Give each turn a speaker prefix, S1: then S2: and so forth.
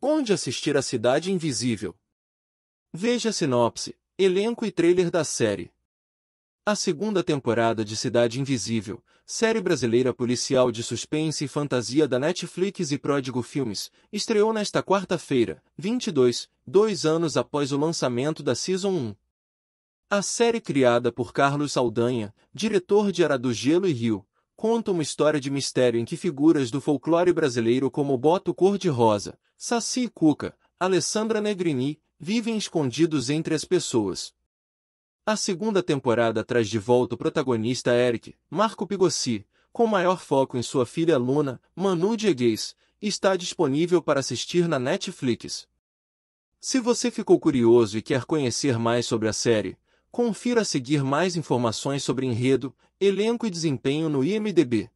S1: Onde assistir a Cidade Invisível? Veja a sinopse, elenco e trailer da série. A segunda temporada de Cidade Invisível, série brasileira policial de suspense e fantasia da Netflix e Pródigo Filmes, estreou nesta quarta-feira, 22, dois anos após o lançamento da Season 1. A série criada por Carlos Saldanha, diretor de Era do Gelo e Rio, conta uma história de mistério em que figuras do folclore brasileiro como Boto Cor-de-Rosa, Saci e Cuca, Alessandra Negrini, vivem escondidos entre as pessoas. A segunda temporada traz de volta o protagonista Eric, Marco Pigossi, com maior foco em sua filha Luna, Manu Diegues, e está disponível para assistir na Netflix. Se você ficou curioso e quer conhecer mais sobre a série, confira a seguir mais informações sobre enredo, elenco e desempenho no IMDb.